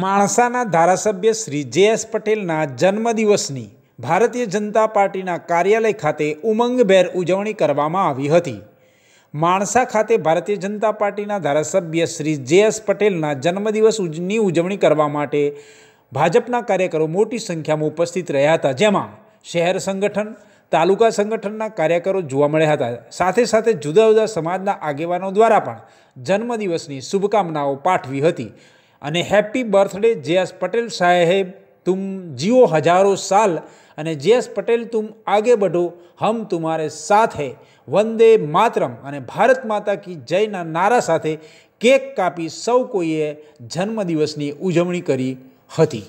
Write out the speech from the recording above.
માણસાના ધારાસભ્ય શ્રી જે એસ પટેલના જન્મદિવસની ભારતીય જનતા પાર્ટીના કાર્યાલય ખાતે ઉમંગભેર ઉજવણી કરવામાં આવી હતી માણસા ખાતે ભારતીય જનતા પાર્ટીના ધારાસભ્ય શ્રી જે એસ પટેલના જન્મદિવસની ઉજવણી કરવા માટે ભાજપના કાર્યકરો મોટી સંખ્યામાં ઉપસ્થિત રહ્યા હતા જેમાં શહેર સંગઠન તાલુકા સંગઠનના કાર્યકરો જોવા મળ્યા હતા સાથે સાથે જુદા જુદા સમાજના આગેવાનો દ્વારા પણ જન્મદિવસની શુભકામનાઓ પાઠવી હતી અને happy birthday J S Patel સાહેબ તુમ જીઓ હજારો સાલ અને જે એસ પટેલ તુમ આગે બઢો હમ તુમારે સાથે વંદે માતરમ અને ભારત માતા કી જયના નારા સાથે કેક કાપી સૌ કોઈએ જન્મદિવસની ઉજવણી કરી હતી